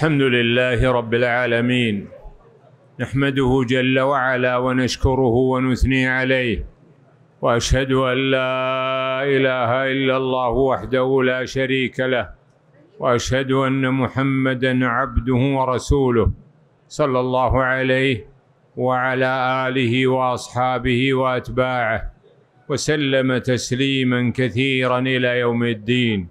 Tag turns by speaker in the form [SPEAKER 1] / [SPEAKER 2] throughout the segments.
[SPEAKER 1] الحمد لله رب العالمين نحمده جل وعلا ونشكره ونثني عليه واشهد ان لا اله الا الله وحده لا شريك له واشهد ان محمدا عبده ورسوله صلى الله عليه وعلى اله واصحابه واتباعه وسلم تسليما كثيرا الى يوم الدين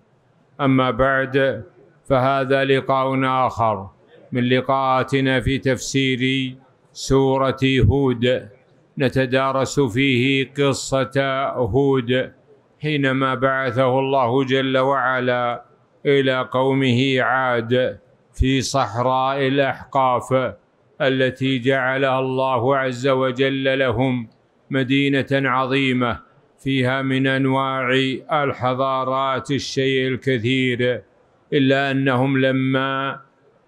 [SPEAKER 1] اما بعد فهذا لقاء آخر من لقاءاتنا في تفسير سورة هود نتدارس فيه قصة هود حينما بعثه الله جل وعلا إلى قومه عاد في صحراء الأحقاف التي جعلها الله عز وجل لهم مدينة عظيمة فيها من أنواع الحضارات الشيء الكثير إلا أنهم لما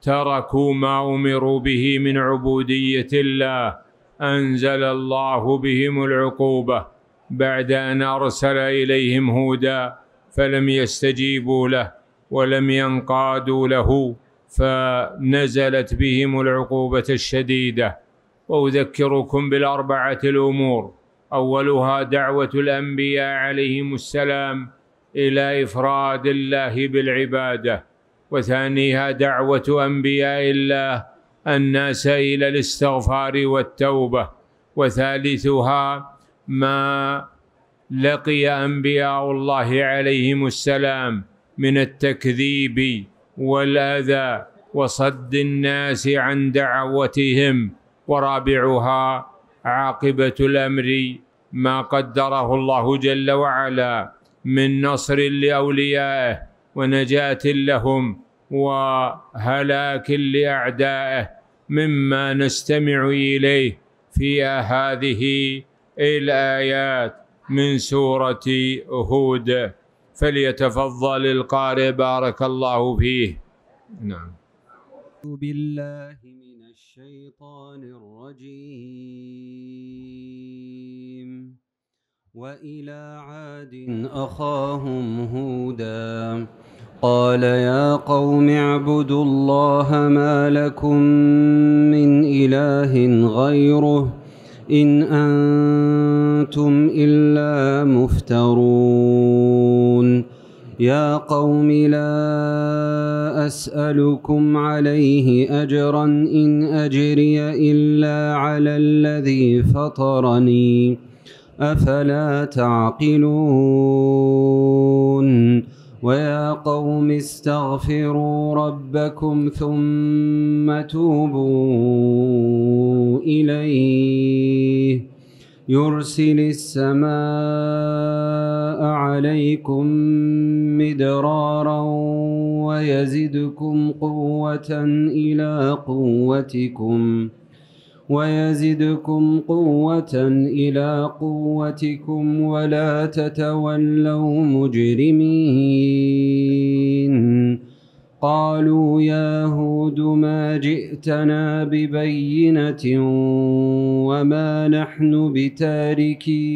[SPEAKER 1] تركوا ما أمروا به من عبودية الله أنزل الله بهم العقوبة بعد أن أرسل إليهم هودا فلم يستجيبوا له ولم ينقادوا له فنزلت بهم العقوبة الشديدة وأذكركم بالأربعة الأمور أولها دعوة الأنبياء عليهم السلام الى افراد الله بالعباده وثانيها دعوه انبياء الله الناس الى الاستغفار والتوبه وثالثها ما لقي انبياء الله عليهم السلام من التكذيب والاذى وصد الناس عن دعوتهم ورابعها عاقبه الامر ما قدره الله جل وعلا من نصر لاوليائه ونجاه لهم وهلاك لاعدائه مما نستمع اليه في هذه الايات من سوره هود فليتفضل القارئ بارك الله فيه نعم
[SPEAKER 2] بالله من الشيطان الرجيم وإلى عاد أخاهم هودا قال يا قوم اعبدوا الله ما لكم من إله غيره إن أنتم إلا مفترون يا قوم لا أسألكم عليه أجرا إن أجري إلا على الذي فطرني أفلا تعقلون ويا قوم استغفروا ربكم ثم توبوا إليه يرسل السماء عليكم مدرارا ويزدكم قوة إلى قوتكم ۖ ويزدكم قوة إلى قوتكم ولا تتولوا مجرمين قالوا يا هود ما جئتنا ببينة وما نحن بتاركي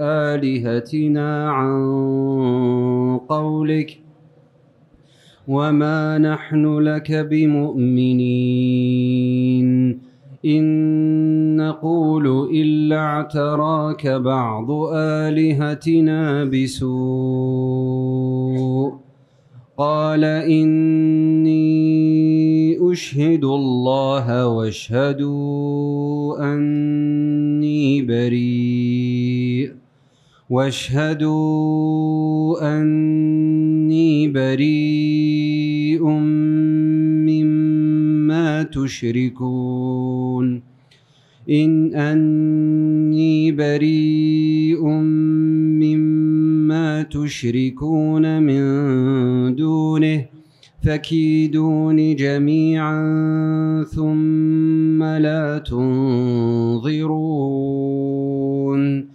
[SPEAKER 2] آلهتنا عن قولك وما نحن لك بمؤمنين إن نقول إلا اعتراك بعض آلهتنا بسوء قال إني أشهد الله واشهدوا أني بريء واشهدوا أني بريء مما تشركون يشركون إن أني بريء مما تشركون من دونه فكيدون جميعا ثم لا تنظرون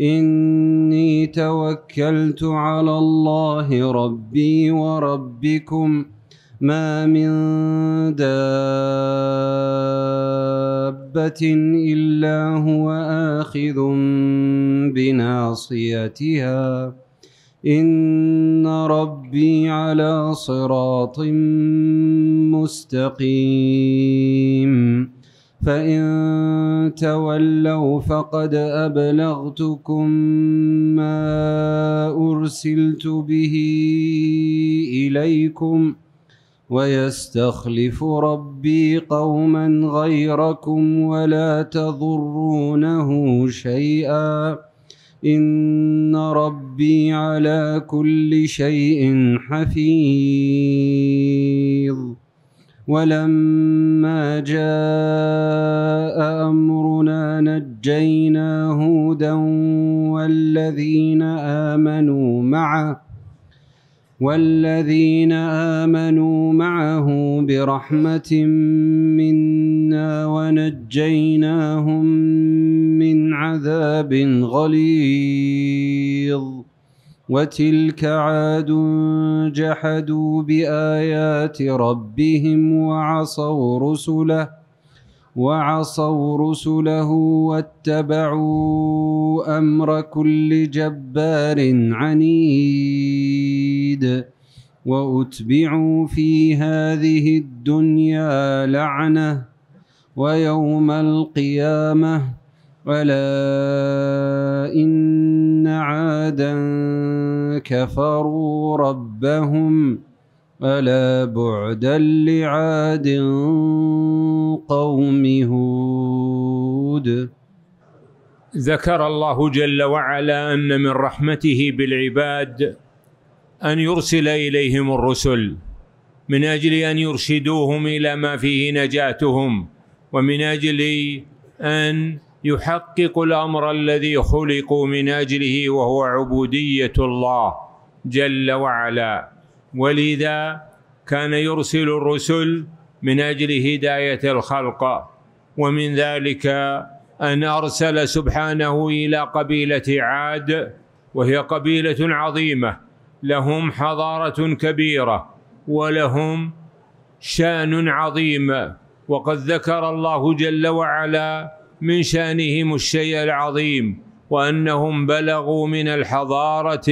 [SPEAKER 2] إني توكلت على الله ربي وربكم ۖ ما من دابة إلا هو آخذ بناصيتها إن ربي على صراط مستقيم فإن تولوا فقد أبلغتكم ما أرسلت به إليكم ۖ ويستخلف ربي قوما غيركم ولا تضرونه شيئا إن ربي على كل شيء حفيظ ولما جاء أمرنا نجينا هودا والذين آمنوا معه والذين آمنوا معه برحمة منا ونجيناهم من عذاب غليظ وتلك عاد جحدوا بآيات ربهم وعصوا رسله وعصوا رسله واتبعوا امر كل جبار عنيد واتبعوا في هذه الدنيا لعنه ويوم القيامه الا ان عادا كفروا ربهم الا بعدا لعاد قوم هود
[SPEAKER 1] ذكر الله جل وعلا ان من رحمته بالعباد ان يرسل اليهم الرسل من اجل ان يرشدوهم الى ما فيه نجاتهم ومن اجل ان يحققوا الامر الذي خلقوا من اجله وهو عبوديه الله جل وعلا ولذا كان يرسل الرسل من اجل هدايه الخلق ومن ذلك ان ارسل سبحانه الى قبيله عاد وهي قبيله عظيمه لهم حضاره كبيره ولهم شان عظيم وقد ذكر الله جل وعلا من شانهم الشيء العظيم وانهم بلغوا من الحضاره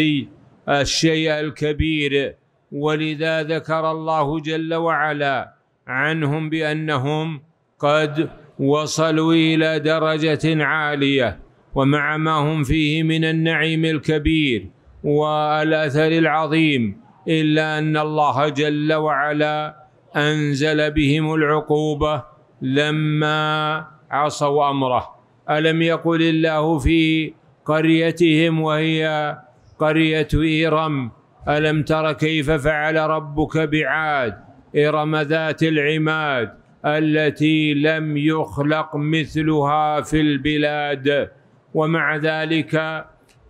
[SPEAKER 1] الشيء الكبير ولذا ذكر الله جل وعلا عنهم بانهم قد وصلوا الى درجه عاليه ومع ما هم فيه من النعيم الكبير والاثر العظيم الا ان الله جل وعلا انزل بهم العقوبه لما عصوا امره الم يقل الله في قريتهم وهي قريه إيرم الم تر كيف فعل ربك بعاد إرم ذات العماد التي لم يخلق مثلها في البلاد ومع ذلك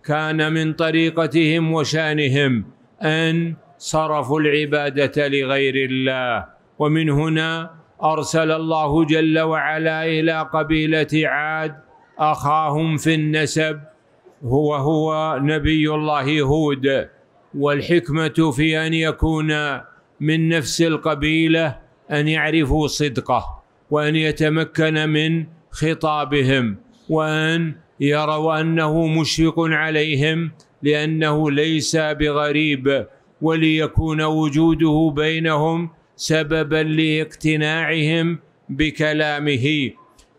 [SPEAKER 1] كان من طريقتهم وشانهم أن صرفوا العبادة لغير الله ومن هنا أرسل الله جل وعلا إلى قبيلة عاد أخاهم في النسب هو هو نبي الله هود والحكمة في أن يكون من نفس القبيله ان يعرفوا صدقه وان يتمكن من خطابهم وان يروا انه مشفق عليهم لانه ليس بغريب وليكون وجوده بينهم سببا لاقتناعهم بكلامه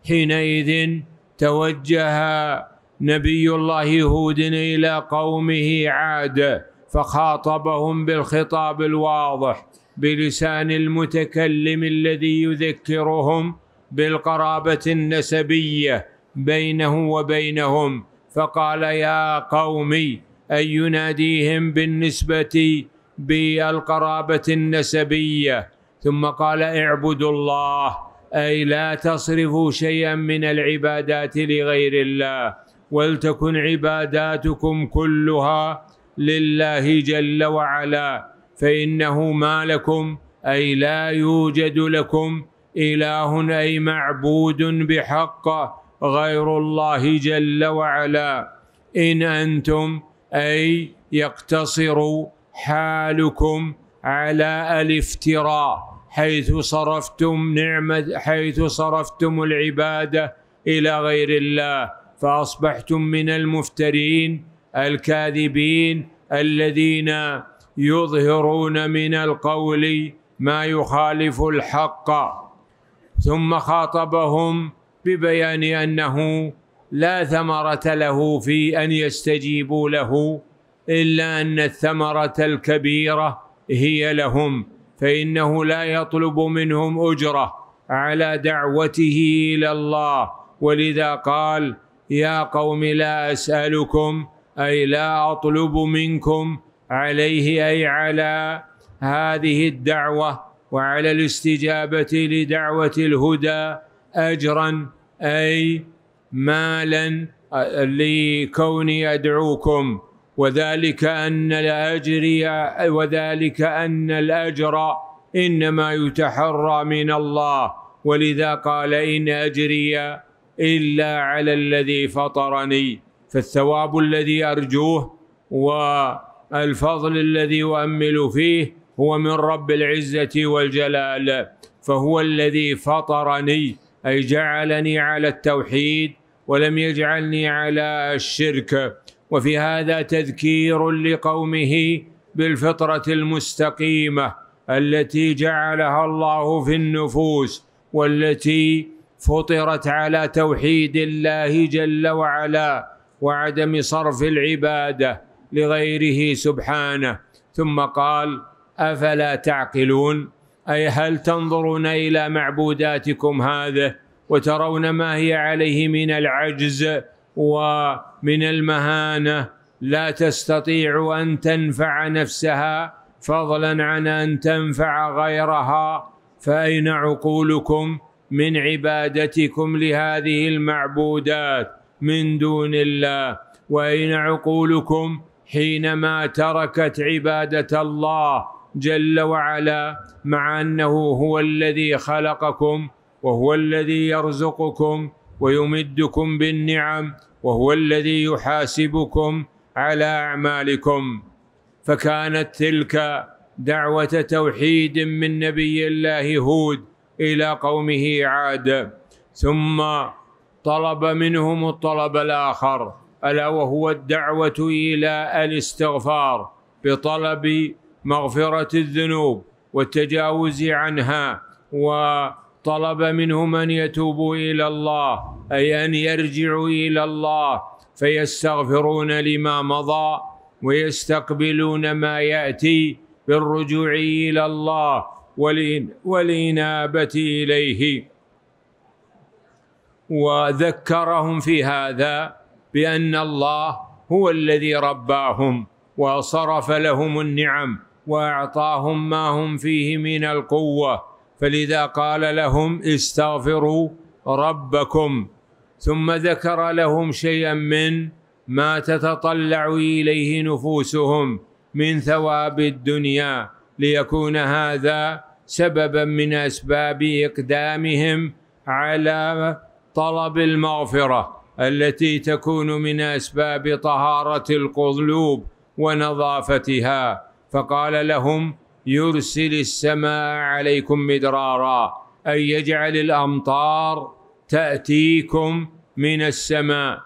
[SPEAKER 1] حينئذ توجه نبي الله هود الى قومه عاد فخاطبهم بالخطاب الواضح بلسان المتكلم الذي يذكرهم بالقرابه النسبيه بينه وبينهم فقال يا قومي اي يناديهم بالنسبه بالقرابه النسبيه ثم قال اعبدوا الله اي لا تصرفوا شيئا من العبادات لغير الله ولتكن عباداتكم كلها لله جل وعلا فإنه ما لكم أي لا يوجد لكم إله أي معبود بحق غير الله جل وعلا إن أنتم أي يقتصر حالكم على الافتراء حيث صرفتم نعمة حيث صرفتم العبادة إلى غير الله فأصبحتم من المفترين الكاذبين الذين يظهرون من القول ما يخالف الحق ثم خاطبهم ببيان انه لا ثمره له في ان يستجيبوا له الا ان الثمره الكبيره هي لهم فانه لا يطلب منهم اجره على دعوته الى الله ولذا قال يا قوم لا اسالكم اي لا اطلب منكم عليه اي على هذه الدعوه وعلى الاستجابه لدعوه الهدى اجرا اي مالا آه، لكوني ادعوكم وذلك ان الاجر وذلك ان الاجر انما يتحرى من الله ولذا قال ان اجري الا على الذي فطرني فالثواب الذي ارجوه و الفضل الذي أؤمل فيه هو من رب العزة والجلال فهو الذي فطرني أي جعلني على التوحيد ولم يجعلني على الشرك وفي هذا تذكير لقومه بالفطرة المستقيمة التي جعلها الله في النفوس والتي فطرت على توحيد الله جل وعلا وعدم صرف العباده لغيره سبحانه ثم قال افلا تعقلون اي هل تنظرون الى معبوداتكم هذا وترون ما هي عليه من العجز ومن المهانه لا تستطيع ان تنفع نفسها فضلا عن ان تنفع غيرها فاين عقولكم من عبادتكم لهذه المعبودات من دون الله واين عقولكم حينما تركت عباده الله جل وعلا مع انه هو الذي خلقكم وهو الذي يرزقكم ويمدكم بالنعم وهو الذي يحاسبكم على اعمالكم فكانت تلك دعوه توحيد من نبي الله هود الى قومه عاد ثم طلب منهم الطلب الاخر الا وهو الدعوه الى الاستغفار بطلب مغفره الذنوب والتجاوز عنها وطلب منهم ان يتوبوا الى الله اي ان يرجعوا الى الله فيستغفرون لما مضى ويستقبلون ما ياتي بالرجوع الى الله والانابه اليه وذكرهم في هذا بان الله هو الذي رباهم وصرف لهم النعم واعطاهم ما هم فيه من القوه فلذا قال لهم استغفروا ربكم ثم ذكر لهم شيئا من ما تتطلع اليه نفوسهم من ثواب الدنيا ليكون هذا سببا من اسباب اقدامهم على طلب المغفره التي تكون من اسباب طهاره القلوب ونظافتها فقال لهم يرسل السماء عليكم مدرارا اي يجعل الامطار تاتيكم من السماء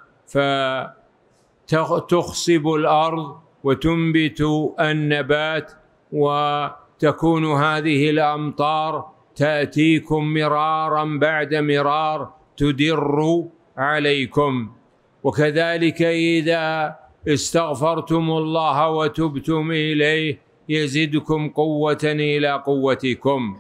[SPEAKER 1] فتخصب الارض وتنبت النبات وتكون هذه الامطار تاتيكم مرارا بعد مرار تدر عليكم وكذلك إذا استغفرتم الله وتبتم إليه يزدكم قوة إلى قوتكم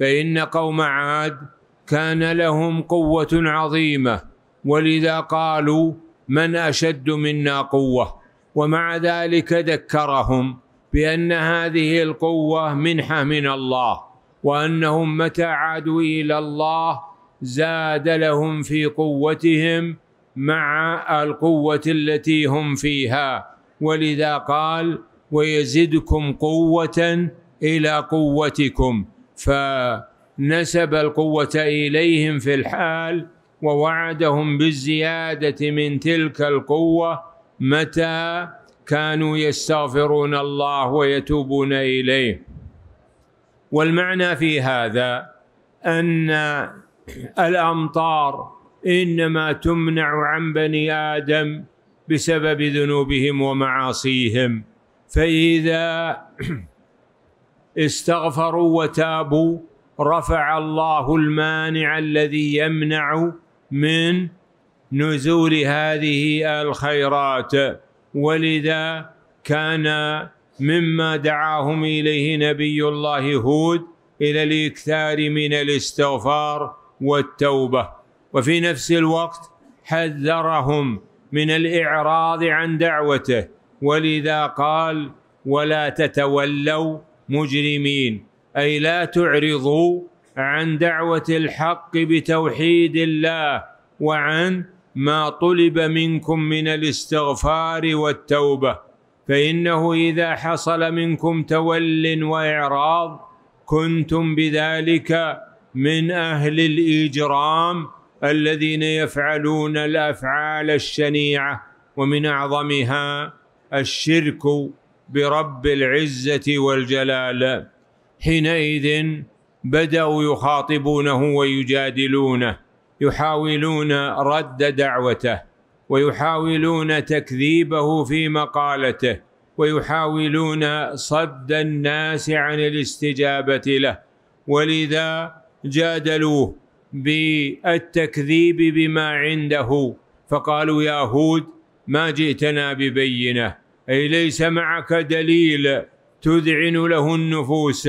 [SPEAKER 1] فإن قوم عاد كان لهم قوة عظيمة ولذا قالوا من أشد منا قوة ومع ذلك ذكرهم بأن هذه القوة منحة من الله وأنهم متى عادوا إلى الله زاد لهم في قوتهم مع القوة التي هم فيها ولذا قال ويزدكم قوة إلى قوتكم فنسب القوة إليهم في الحال ووعدهم بالزيادة من تلك القوة متى كانوا يستغفرون الله ويتوبون إليه والمعنى في هذا أن الامطار انما تمنع عن بني ادم بسبب ذنوبهم ومعاصيهم فاذا استغفروا وتابوا رفع الله المانع الذي يمنع من نزول هذه الخيرات ولذا كان مما دعاهم اليه نبي الله هود الى الاكثار من الاستغفار والتوبه وفي نفس الوقت حذرهم من الاعراض عن دعوته ولذا قال ولا تتولوا مجرمين اي لا تعرضوا عن دعوه الحق بتوحيد الله وعن ما طلب منكم من الاستغفار والتوبه فانه اذا حصل منكم تول واعراض كنتم بذلك من اهل الاجرام الذين يفعلون الافعال الشنيعه ومن اعظمها الشرك برب العزه والجلال حينئذ بداوا يخاطبونه ويجادلونه يحاولون رد دعوته ويحاولون تكذيبه في مقالته ويحاولون صد الناس عن الاستجابه له ولذا جادلوه بالتكذيب بما عنده فقالوا يا هود ما جئتنا ببينه اي ليس معك دليل تذعن له النفوس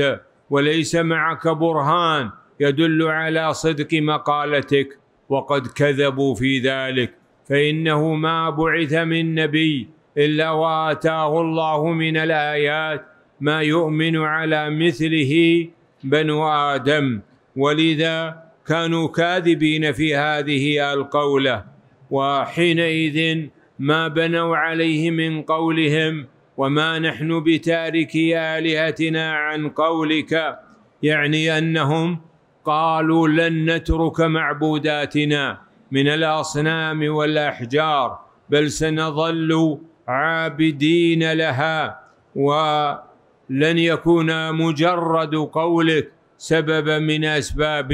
[SPEAKER 1] وليس معك برهان يدل على صدق مقالتك وقد كذبوا في ذلك فانه ما بعث من نبي الا واتاه الله من الايات ما يؤمن على مثله بنو ادم ولذا كانوا كاذبين في هذه القوله وحينئذ ما بنوا عليه من قولهم وما نحن بتاركي الهتنا عن قولك يعني انهم قالوا لن نترك معبوداتنا من الاصنام والاحجار بل سنظل عابدين لها ولن يكون مجرد قولك سببا من اسباب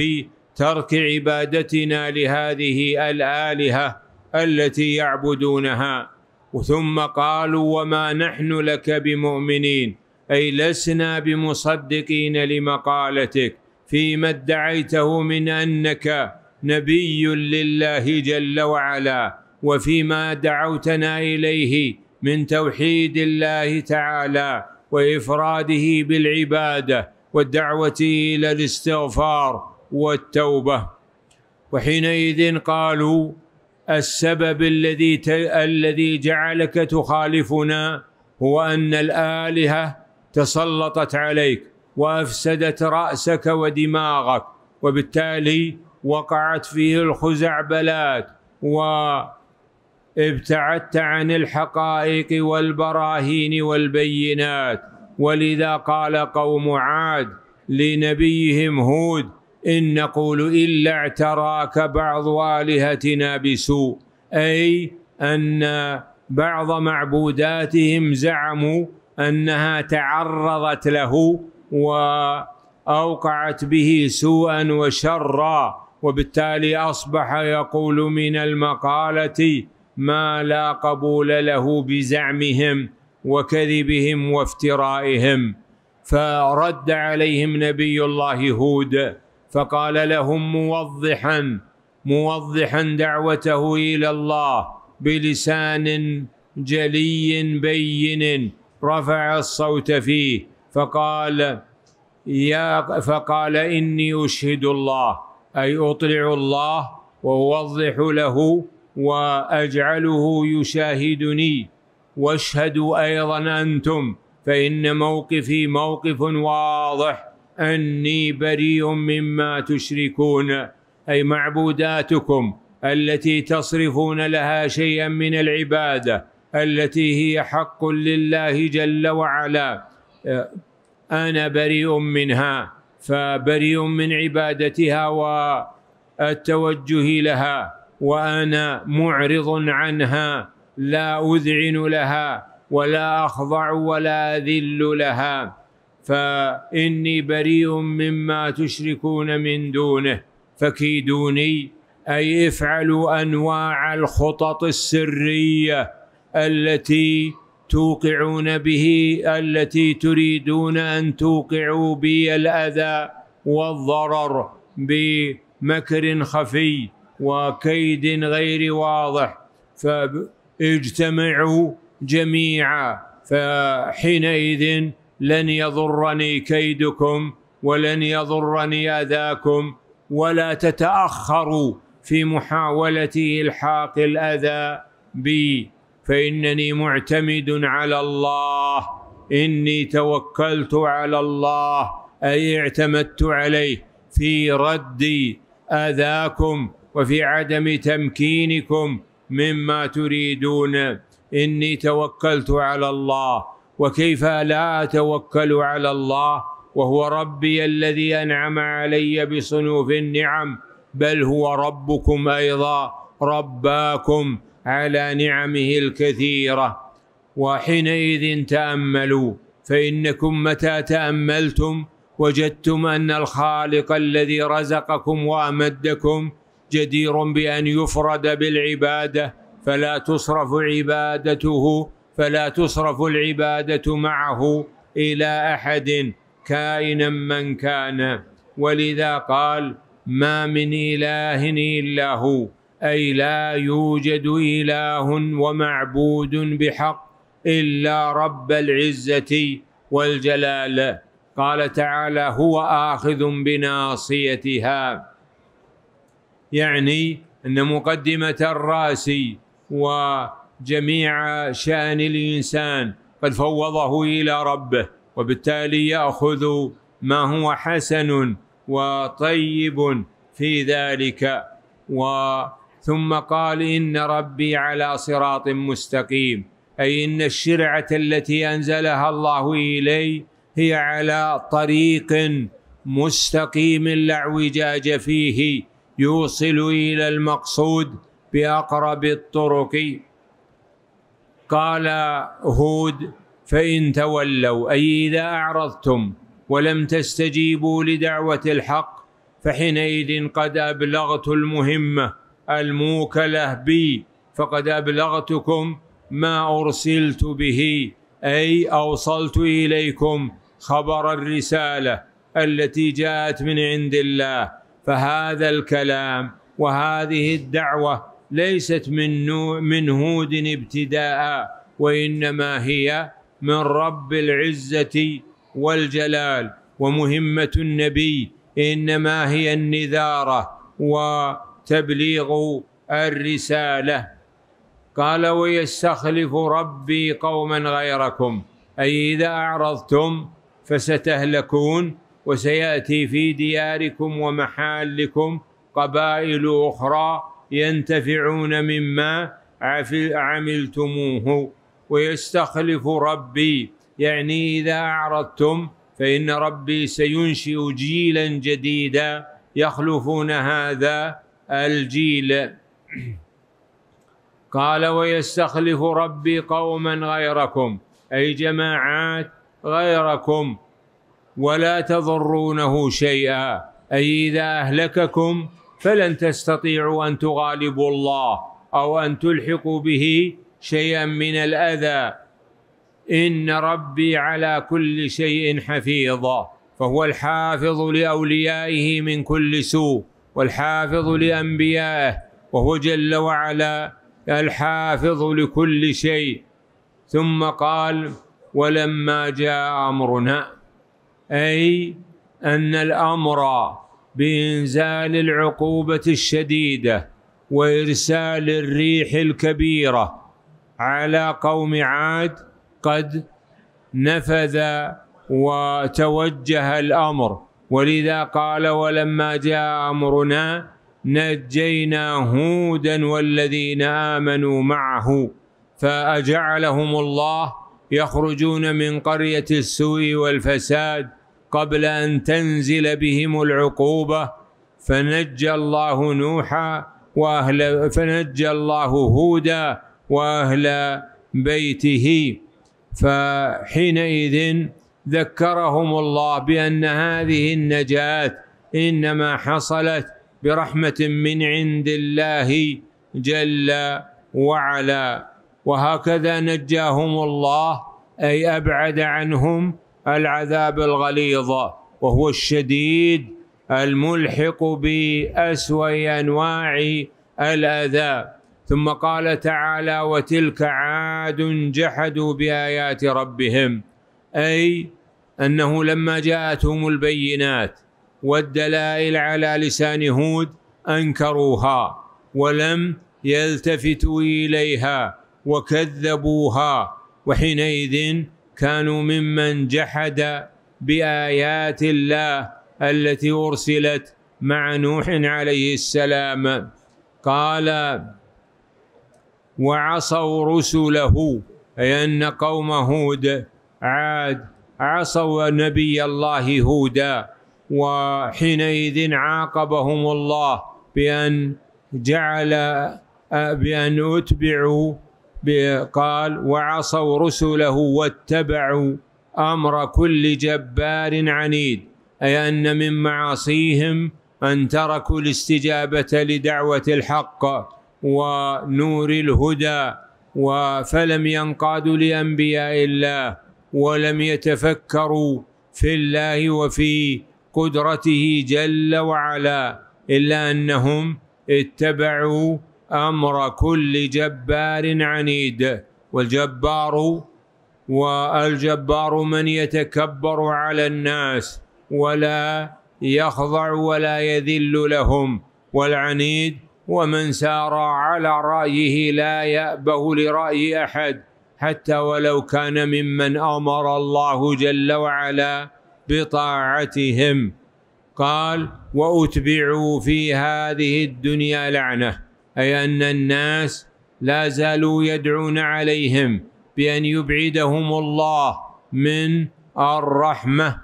[SPEAKER 1] ترك عبادتنا لهذه الالهه التي يعبدونها ثم قالوا وما نحن لك بمؤمنين اي لسنا بمصدقين لمقالتك فيما ادعيته من انك نبي لله جل وعلا وفيما دعوتنا اليه من توحيد الله تعالى وافراده بالعباده والدعوة إلى الاستغفار والتوبة وحينئذ قالوا السبب الذي الذي جعلك تخالفنا هو أن الآلهة تسلطت عليك وأفسدت رأسك ودماغك وبالتالي وقعت فيه الخزعبلات وابتعدت عن الحقائق والبراهين والبينات ولذا قال قوم عاد لنبيهم هود إن نقول إلا اعتراك بعض آلهتنا بسوء أي أن بعض معبوداتهم زعموا أنها تعرضت له وأوقعت به سوءا وشرا وبالتالي أصبح يقول من المقالة ما لا قبول له بزعمهم وكذبهم وافترائهم فرد عليهم نبي الله هود فقال لهم موضحا موضحا دعوته الى الله بلسان جلي بين رفع الصوت فيه فقال يا فقال اني اشهد الله اي اطلع الله واوضح له واجعله يشاهدني واشهدوا ايضا انتم فان موقفي موقف واضح اني بريء مما تشركون اي معبوداتكم التي تصرفون لها شيئا من العباده التي هي حق لله جل وعلا انا بريء منها فبريء من عبادتها والتوجه لها وانا معرض عنها لا أذعن لها ولا أخضع ولا أذل لها فإني بريء مما تشركون من دونه فكيدوني أي افعلوا أنواع الخطط السرية التي توقعون به التي تريدون أن توقعوا بي الأذى والضرر بمكر خفي وكيد غير واضح اجتمعوا جميعا فحينئذ لن يضرني كيدكم ولن يضرني اذاكم ولا تتاخروا في محاوله الحاق الاذى بي فانني معتمد على الله اني توكلت على الله اي اعتمدت عليه في رد اذاكم وفي عدم تمكينكم مما تريدون إني توكلت على الله وكيف لا أتوكل على الله وهو ربي الذي أنعم علي بصنوف النعم بل هو ربكم أيضا رباكم على نعمه الكثيرة وحينئذ تأملوا فإنكم متى تأملتم وجدتم أن الخالق الذي رزقكم وأمدكم جدير بأن يفرد بالعبادة فلا تصرف عبادته فلا تصرف العبادة معه إلى أحد كائنا من كان ولذا قال ما من إله إلا هو أي لا يوجد إله ومعبود بحق إلا رب العزة والجلال قال تعالى هو آخذ بناصيتها يعني أن مقدمة الراسي وجميع شأن الإنسان قد فوضه إلى ربه وبالتالي يأخذ ما هو حسن وطيب في ذلك وثم قال إن ربي على صراط مستقيم أي إن الشرعة التي أنزلها الله إلي هي على طريق مستقيم لا اعوجاج فيه يوصل إلى المقصود بأقرب الطرق قال هود فإن تولوا أي إذا أعرضتم ولم تستجيبوا لدعوة الحق فحينئذ قد أبلغت المهمة الموكلة بي فقد أبلغتكم ما أرسلت به أي أوصلت إليكم خبر الرسالة التي جاءت من عند الله فهذا الكلام وهذه الدعوة ليست من من هود ابتداء وإنما هي من رب العزة والجلال ومهمة النبي إنما هي النذارة وتبليغ الرسالة قال ويستخلف ربي قوما غيركم أي إذا أعرضتم فستهلكون وسياتي في دياركم ومحالكم قبائل اخرى ينتفعون مما عملتموه ويستخلف ربي يعني اذا اعرضتم فان ربي سينشئ جيلا جديدا يخلفون هذا الجيل قال ويستخلف ربي قوما غيركم اي جماعات غيركم ولا تضرونه شيئا أي إذا أهلككم فلن تستطيعوا أن تغالبوا الله أو أن تلحقوا به شيئا من الأذى إن ربي على كل شيء حفيظا فهو الحافظ لأوليائه من كل سوء والحافظ لأنبيائه وهو جل وعلا الحافظ لكل شيء ثم قال ولما جاء أمرنا اي ان الامر بانزال العقوبه الشديده وارسال الريح الكبيره على قوم عاد قد نفذ وتوجه الامر ولذا قال ولما جاء امرنا نجينا هودا والذين امنوا معه فاجعلهم الله يخرجون من قرية السوء والفساد قبل أن تنزل بهم العقوبة فنجى الله نوحا وأهل فنجى الله هودا وأهل بيته فحينئذ ذكرهم الله بأن هذه النجاة إنما حصلت برحمة من عند الله جل وعلا وهكذا نجاهم الله اي ابعد عنهم العذاب الغليظ وهو الشديد الملحق باسوا انواع الاذى ثم قال تعالى وتلك عاد جحدوا بايات ربهم اي انه لما جاءتهم البينات والدلائل على لسان هود انكروها ولم يلتفتوا اليها وكذبوها وحينئذ كانوا ممن جحد بايات الله التي ارسلت مع نوح عليه السلام قال وعصوا رسله اي ان قوم هود عاد عصوا نبي الله هودا وحينئذ عاقبهم الله بأن جعل بأن أتبعوا قال وعصوا رسله واتبعوا امر كل جبار عنيد اي ان من معاصيهم ان تركوا الاستجابه لدعوه الحق ونور الهدى وفلم ينقادوا لانبياء الله ولم يتفكروا في الله وفي قدرته جل وعلا الا انهم اتبعوا امر كل جبار عنيد والجبار والجبار من يتكبر على الناس ولا يخضع ولا يذل لهم والعنيد ومن سار على رايه لا يابه لراي احد حتى ولو كان ممن امر الله جل وعلا بطاعتهم قال واتبعوا في هذه الدنيا لعنه أي أن الناس لا زالوا يدعون عليهم بأن يبعدهم الله من الرحمة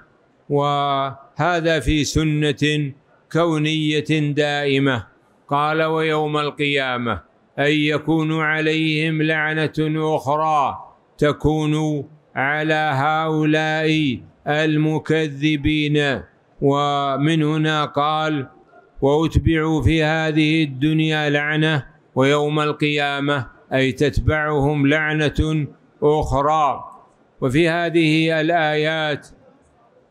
[SPEAKER 1] وهذا في سنة كونية دائمة قال ويوم القيامة أن يكون عليهم لعنة أخرى تكون على هؤلاء المكذبين ومن هنا قال وأتبعوا في هذه الدنيا لعنة ويوم القيامة أي تتبعهم لعنة أخرى وفي هذه الآيات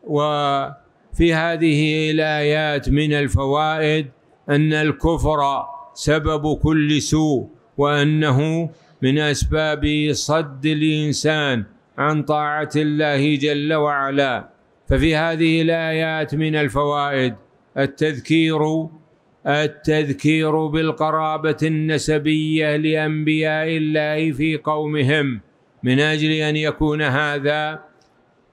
[SPEAKER 1] وفي هذه الآيات من الفوائد أن الكفر سبب كل سوء وأنه من أسباب صد الإنسان عن طاعة الله جل وعلا ففي هذه الآيات من الفوائد التذكير التذكير بالقرابة النسبية لأنبياء الله في قومهم من أجل أن يكون هذا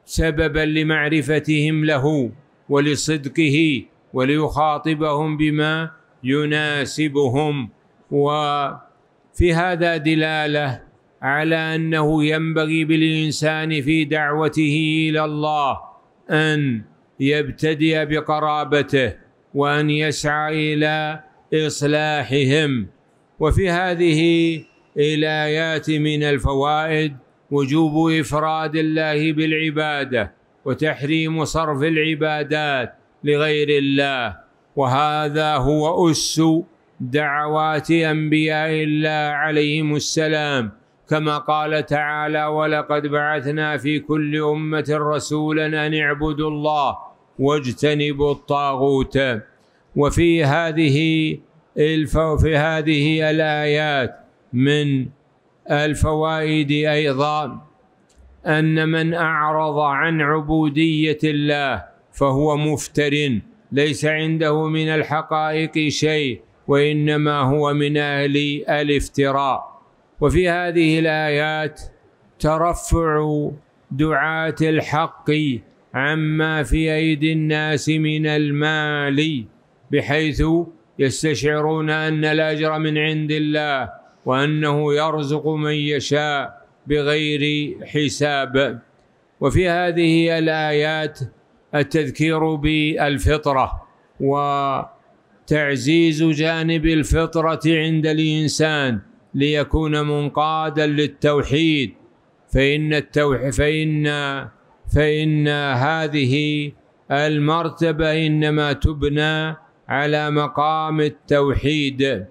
[SPEAKER 1] سببا لمعرفتهم له ولصدقه وليخاطبهم بما يناسبهم وفي هذا دلاله على انه ينبغي بالانسان في دعوته الى الله ان يبتدي بقرابته وان يسعى الى اصلاحهم وفي هذه الايات من الفوائد وجوب افراد الله بالعباده وتحريم صرف العبادات لغير الله وهذا هو اس دعوات انبياء الله عليهم السلام كما قال تعالى ولقد بعثنا في كل امه رسولا ان اعبدوا الله واجتنبوا الطاغوت وفي هذه الف... في هذه الآيات من الفوائد أيضا أن من أعرض عن عبودية الله فهو مفتر ليس عنده من الحقائق شيء وإنما هو من أهل الافتراء وفي هذه الآيات ترفع دعاة الحق عما في أيدي الناس من المال بحيث يستشعرون أن الأجر من عند الله وأنه يرزق من يشاء بغير حساب وفي هذه الآيات التذكير بالفطرة وتعزيز جانب الفطرة عند الإنسان ليكون منقادا للتوحيد فإن التوحيد فإن فإن هذه المرتبة إنما تبنى على مقام التوحيد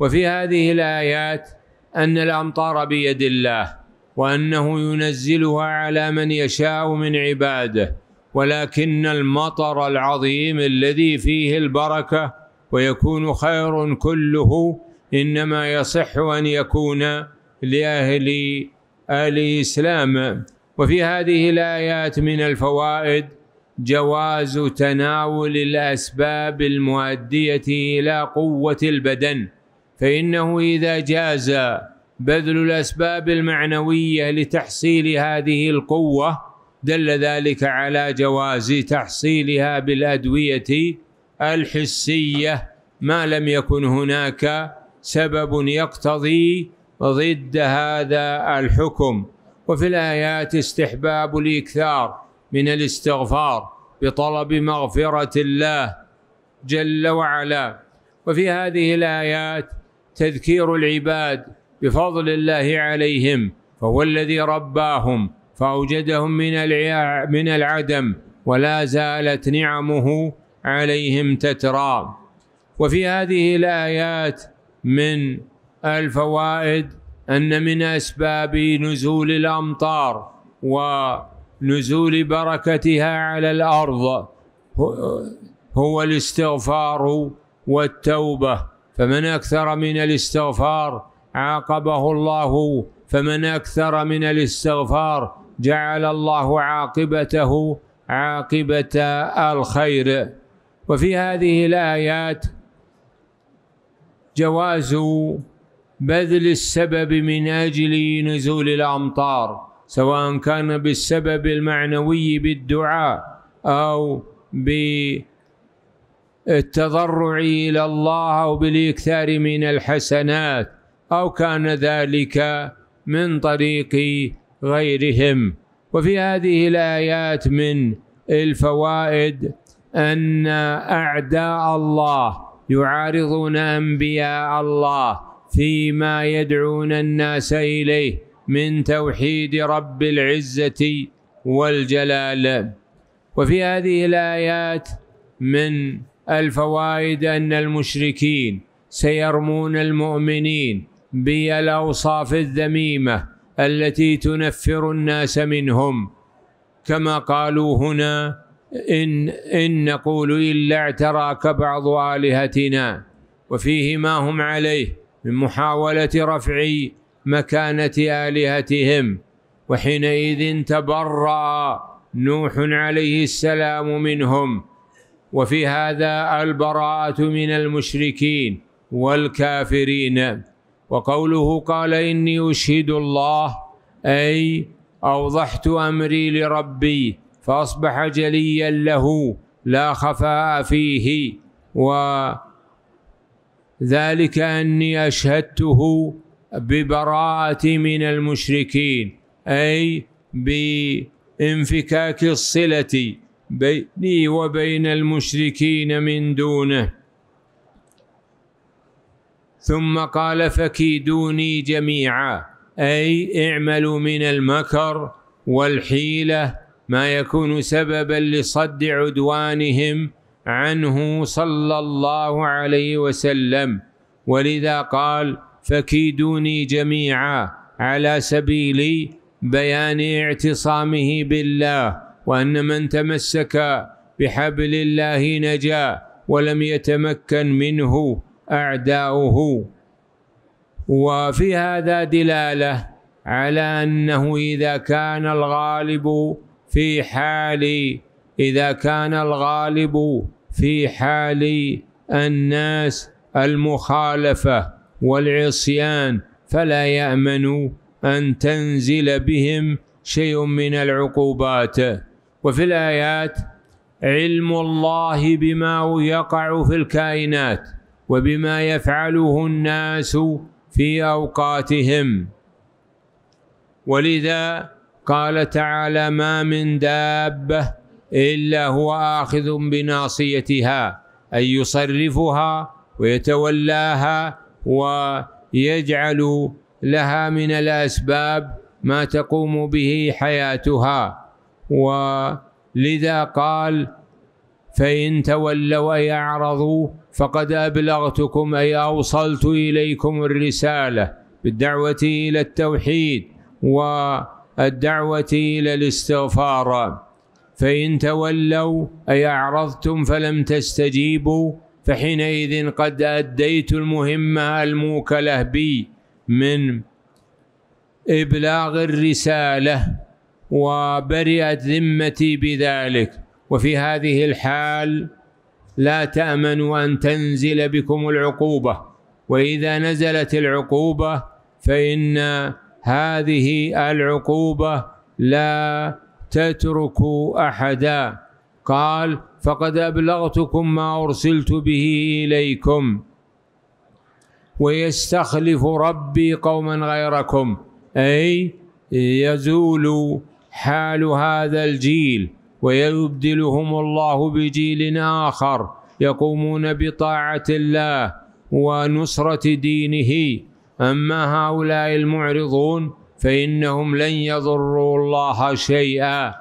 [SPEAKER 1] وفي هذه الآيات أن الأمطار بيد الله وأنه ينزلها على من يشاء من عباده ولكن المطر العظيم الذي فيه البركة ويكون خير كله إنما يصح أن يكون لأهل الإسلام وفي هذه الآيات من الفوائد جواز تناول الأسباب المؤدية إلى قوة البدن فإنه إذا جاز بذل الأسباب المعنوية لتحصيل هذه القوة دل ذلك على جواز تحصيلها بالأدوية الحسية ما لم يكن هناك سبب يقتضي ضد هذا الحكم وفي الآيات استحباب الإكثار من الاستغفار بطلب مغفرة الله جل وعلا وفي هذه الآيات تذكير العباد بفضل الله عليهم فهو الذي رباهم فأوجدهم من من العدم ولا زالت نعمه عليهم تترى وفي هذه الآيات من الفوائد ان من اسباب نزول الامطار ونزول بركتها على الارض هو الاستغفار والتوبه فمن اكثر من الاستغفار عاقبه الله فمن اكثر من الاستغفار جعل الله عاقبته عاقبه الخير وفي هذه الايات جواز بذل السبب من اجل نزول الامطار سواء كان بالسبب المعنوي بالدعاء او بالتضرع الى الله او بالاكثار من الحسنات او كان ذلك من طريق غيرهم وفي هذه الايات من الفوائد ان اعداء الله يعارضون انبياء الله فيما يدعون الناس اليه من توحيد رب العزه والجلال وفي هذه الايات من الفوائد ان المشركين سيرمون المؤمنين بالاوصاف الذميمه التي تنفر الناس منهم كما قالوا هنا إن, إن نقول إلا اعتراك بعض آلهتنا وفيه ما هم عليه من محاولة رفع مكانة آلهتهم وحينئذ تبرأ نوح عليه السلام منهم وفي هذا البراءة من المشركين والكافرين وقوله قال إني أشهد الله أي أوضحت أمري لربي فأصبح جليا له لا خفاء فيه و ذلك أني أشهدته ببراءتي من المشركين أي بانفكاك الصلة بيني وبين المشركين من دونه ثم قال فكيدوني جميعا أي اعملوا من المكر والحيلة ما يكون سببا لصد عدوانهم عنه صلى الله عليه وسلم ولذا قال فكيدوني جميعا على سبيل بيان اعتصامه بالله وأن من تمسك بحبل الله نجا ولم يتمكن منه أعداؤه وفي هذا دلالة على أنه إذا كان الغالب في حال إذا كان الغالب في حال الناس المخالفة والعصيان فلا يأمن أن تنزل بهم شيء من العقوبات وفي الآيات علم الله بما يقع في الكائنات وبما يفعله الناس في أوقاتهم ولذا قال تعالى ما من دابه إلا هو آخذ بناصيتها أي يصرفها ويتولاها ويجعل لها من الأسباب ما تقوم به حياتها ولذا قال فإن تولوا أي أعرضوا فقد أبلغتكم أي أوصلت إليكم الرسالة بالدعوة إلى التوحيد والدعوة إلى الاستغفار فإن تولوا أي أعرضتم فلم تستجيبوا فحينئذ قد أديت المهمة الموكلة بي من إبلاغ الرسالة وبرئت ذمتي بذلك وفي هذه الحال لا تأمنوا أن تنزل بكم العقوبة وإذا نزلت العقوبة فإن هذه العقوبة لا تترك احدا قال فقد ابلغتكم ما ارسلت به اليكم ويستخلف ربي قوما غيركم اي يزول حال هذا الجيل ويبدلهم الله بجيل اخر يقومون بطاعه الله ونصره دينه اما هؤلاء المعرضون فإنهم لن يضروا الله شيئا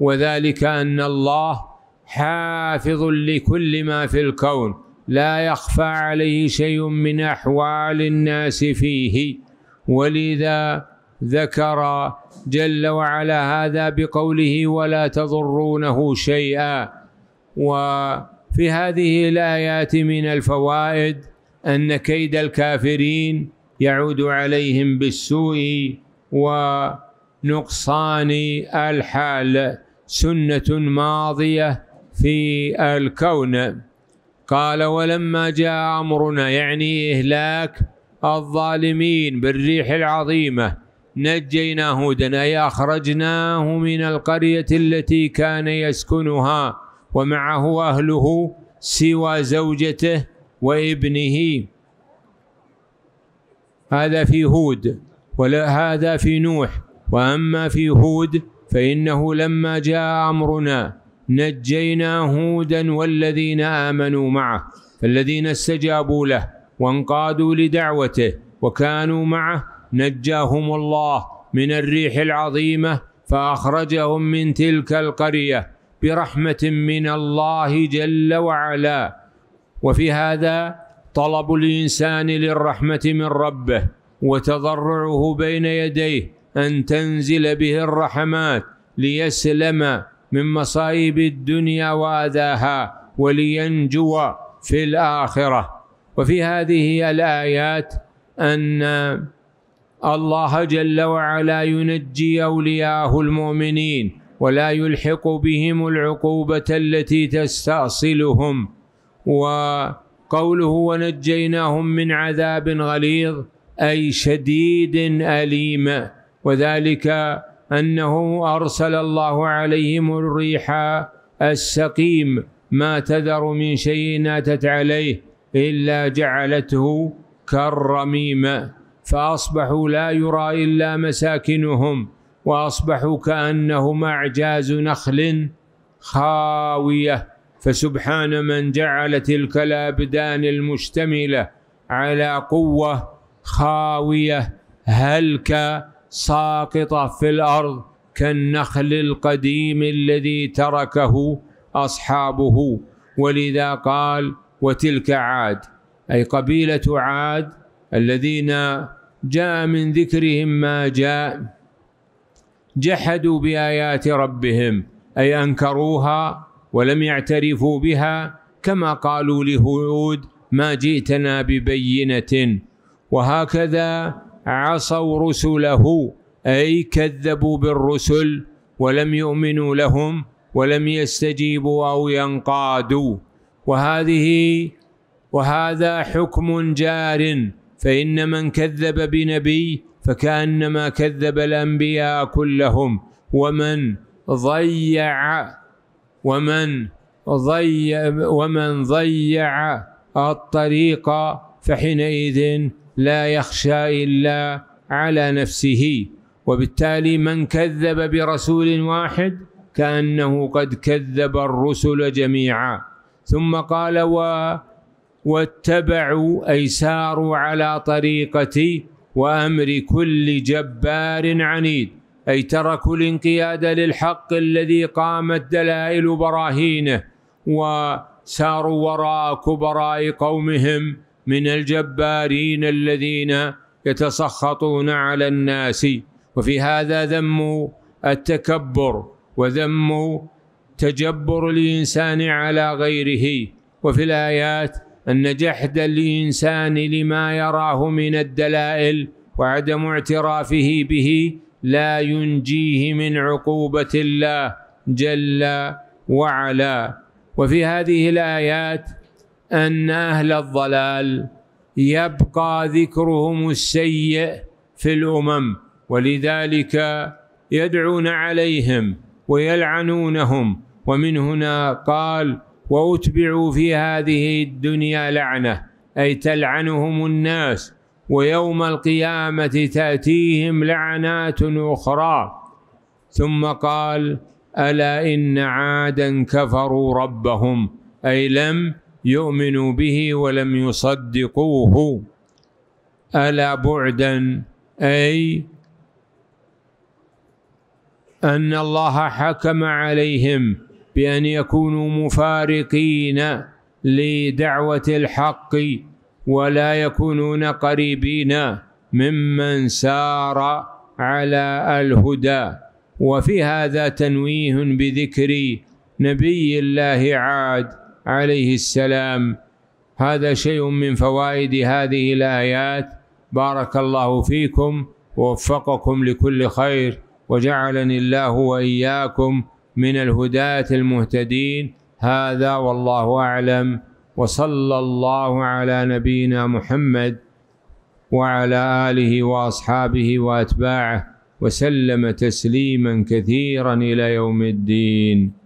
[SPEAKER 1] وذلك أن الله حافظ لكل ما في الكون لا يخفى عليه شيء من أحوال الناس فيه ولذا ذكر جل وعلا هذا بقوله ولا تضرونه شيئا وفي هذه الآيات من الفوائد أن كيد الكافرين يعود عليهم بالسوء ونقصان الحال سنة ماضية في الكون قال ولما جاء أمرنا يعني إهلاك الظالمين بالريح العظيمة نجينا هودا أي أخرجناه من القرية التي كان يسكنها ومعه أهله سوى زوجته وابنه هذا في هود وهذا في نوح وأما في هود فإنه لما جاء أمرنا نجينا هودا والذين آمنوا معه فالذين استجابوا له وانقادوا لدعوته وكانوا معه نجاهم الله من الريح العظيمة فأخرجهم من تلك القرية برحمة من الله جل وعلا وفي هذا طلب الإنسان للرحمة من ربه وتضرعه بين يديه أن تنزل به الرحمات ليسلم من مصائب الدنيا وأذاها ولينجو في الآخرة وفي هذه الآيات أن الله جل وعلا ينجي أولياءه المؤمنين ولا يلحق بهم العقوبة التي تستأصلهم وقوله ونجيناهم من عذاب غليظ أي شديد أليم وذلك أنه أرسل الله عليهم الريح السقيم ما تذر من شيء أتت عليه إلا جعلته كالرميم فأصبحوا لا يرى إلا مساكنهم وأصبحوا كأنهم أعجاز نخل خاوية فسبحان من جعل تلك الأبدان المشتملة على قوة خاويه هلكه ساقطه في الارض كالنخل القديم الذي تركه اصحابه ولذا قال وتلك عاد اي قبيله عاد الذين جاء من ذكرهم ما جاء جحدوا بايات ربهم اي انكروها ولم يعترفوا بها كما قالوا لهود ما جئتنا ببينه وهكذا عصوا رسله أي كذبوا بالرسل ولم يؤمنوا لهم ولم يستجيبوا أو ينقادوا وهذه وهذا حكم جار فإن من كذب بنبي فكأنما كذب الأنبياء كلهم ومن ضيع ومن ضيع ومن ضيع الطريق فحينئذ لا يخشى إلا على نفسه وبالتالي من كذب برسول واحد كأنه قد كذب الرسل جميعا ثم قال و واتبعوا أي ساروا على طريقتي وأمر كل جبار عنيد أي تركوا الانقياد للحق الذي قامت دلائل براهينه وساروا وراء كبراء قومهم من الجبارين الذين يتسخطون على الناس وفي هذا ذم التكبر وذم تجبر الانسان على غيره وفي الايات ان جحد الانسان لما يراه من الدلائل وعدم اعترافه به لا ينجيه من عقوبه الله جل وعلا وفي هذه الايات ان اهل الضلال يبقى ذكرهم السيء في الامم ولذلك يدعون عليهم ويلعنونهم ومن هنا قال واتبعوا في هذه الدنيا لعنه اي تلعنهم الناس ويوم القيامه تاتيهم لعنات اخرى ثم قال الا ان عادا كفروا ربهم اي لم يؤمنوا به ولم يصدقوه ألا بعدا أي أن الله حكم عليهم بأن يكونوا مفارقين لدعوة الحق ولا يكونون قريبين ممن سار على الهدى وفي هذا تنويه بذكر نبي الله عاد عليه السلام هذا شيء من فوائد هذه الآيات بارك الله فيكم ووفقكم لكل خير وجعلني الله وإياكم من الهداة المهتدين هذا والله أعلم وصلى الله على نبينا محمد وعلى آله وأصحابه وأتباعه وسلم تسليما كثيرا إلى يوم الدين